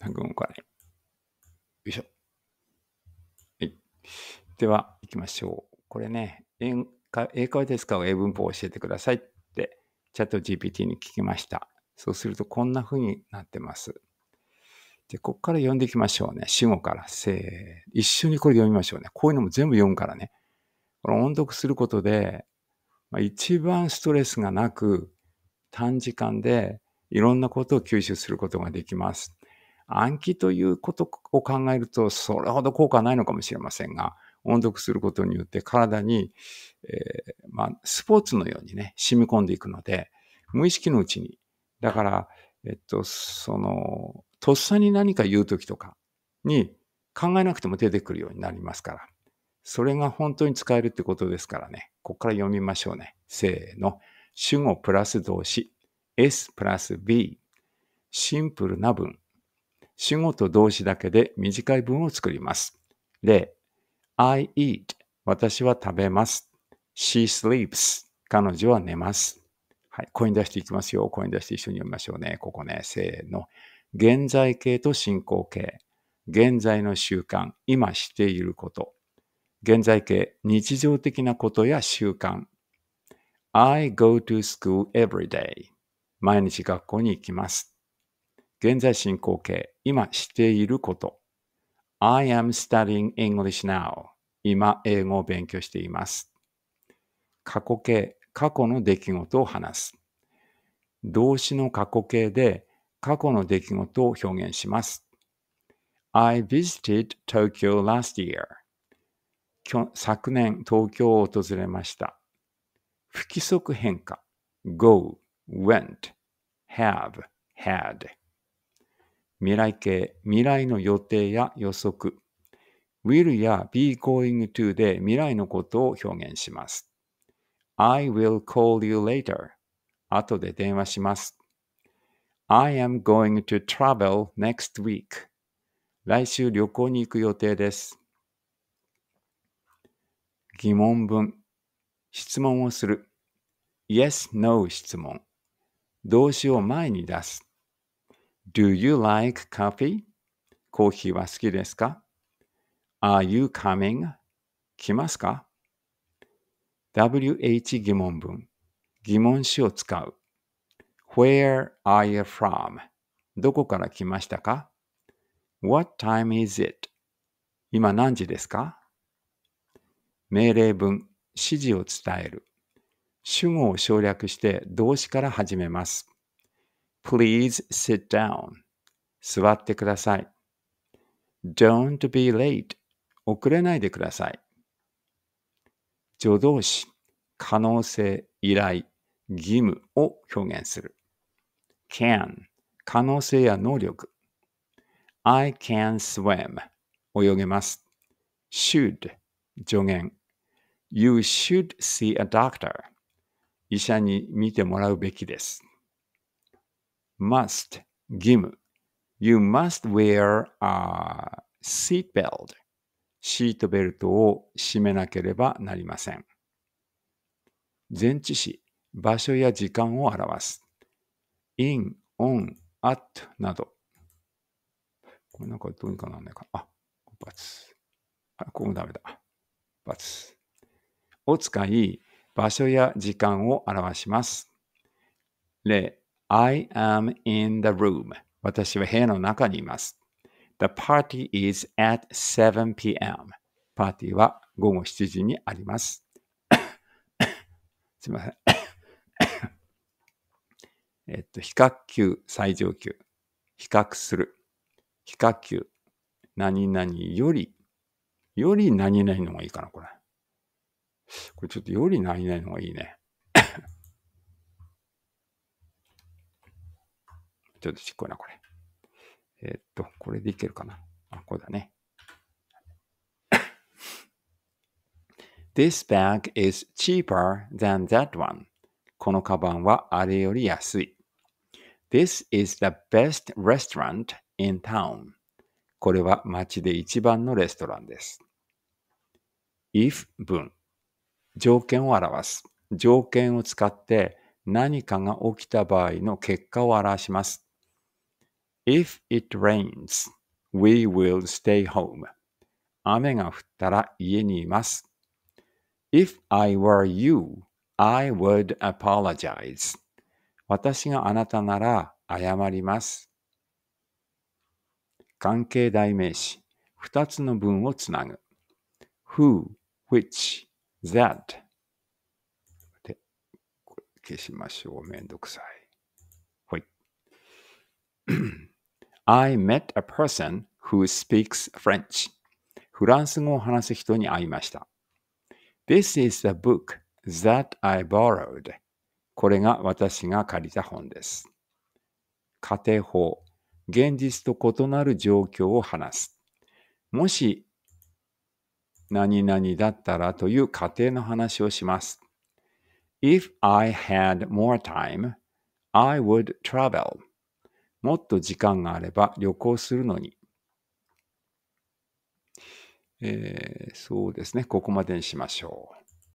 なかよいしょ。はい。では、行きましょう。これね、英会英会ですか英文法を教えてくださいってチャット GPT に聞きました。そうするとこんな風になってます。で、ここから読んでいきましょうね。主語から。せー。一緒にこれ読みましょうね。こういうのも全部読むからね。この音読することで、まあ、一番ストレスがなく短時間でいろんなことを吸収することができます。暗記ということを考えると、それほど効果はないのかもしれませんが、音読することによって体に、えー、まあ、スポーツのようにね、染み込んでいくので、無意識のうちに。だから、えっと、その、とっさに何か言うときとかに考えなくても出てくるようになりますから。それが本当に使えるってことですからね。ここから読みましょうね。せーの。主語プラス動詞。S プラス B。シンプルな文。主語と動詞だけで短い文を作ります。例、I eat 私は食べます。She sleeps 彼女は寝ます。はい、声に出していきますよ。声に出して一緒に読みましょうね。ここね、せーの。現在形と進行形。現在の習慣、今していること。現在形、日常的なことや習慣。I go to school every day. 毎日学校に行きます。現在進行形、今していること。I am studying English now. 今、英語を勉強しています。過去形、過去の出来事を話す。動詞の過去形で過去の出来事を表現します。I visited Tokyo last year. 昨年、東京を訪れました。不規則変化。go, went, have, had. 未来形、未来の予定や予測。will や be going to で未来のことを表現します。I will call you later. 後で電話します。I am going to travel next week. 来週旅行に行く予定です。疑問文。質問をする。Yes, No 質問。動詞を前に出す。Do you like coffee? コーヒーは好きですか ?Are you coming? 来ますか ?WH 疑問文。疑問詞を使う。Where are you from? どこから来ましたか ?What time is it? 今何時ですか命令文。指示を伝える。主語を省略して動詞から始めます。Please sit down. 座ってください。Don't be late. 遅れないでください。助動詞、可能性、依頼、義務を表現する。can 可能性や能力。I can swim 泳げます。should 助言。You should see a doctor 医者に見てもらうべきです。must 義務 You must wear a seatbelt シートベルトを締めなければなりません前置詞場所や時間を表す in, on, at などこれなんかどうにかならないかあ、バツあ、ここもダメだバツを使い場所や時間を表します例 I am in the room. 私は部屋の中にいます。The party is at 7 p.m. パーティーは午後7時にあります。すみません。えっと、比較級、最上級。比較する。比較級。何々より、より何々の方がいいかな、これ。これちょっとより何々の方がいいね。ちょっとちっこいな、これ。えー、っと、これでいけるかな。あ、これだね。This bag is cheaper than that one. このカバンはあれより安い。This is the best restaurant in town. これは街で一番のレストランです。if 文。条件を表す。条件を使って何かが起きた場合の結果を表します。If it rains, we will stay home. 雨が降ったら家にいます。If I were you, I would apologize. 私があなたなら謝ります。関係代名詞、二つの文をつなぐ。who, which, that で、消しましょう。めんどくさい。はい。I met a person who speaks French. フランス語を話す人に会いました。This is the book that I borrowed. これが私が借りた本です。家庭法。現実と異なる状況を話す。もし、何々だったらという仮定の話をします。If I had more time, I would travel. もっと時間があれば旅行するのに。えー、そうですね。ここまでにしましょう。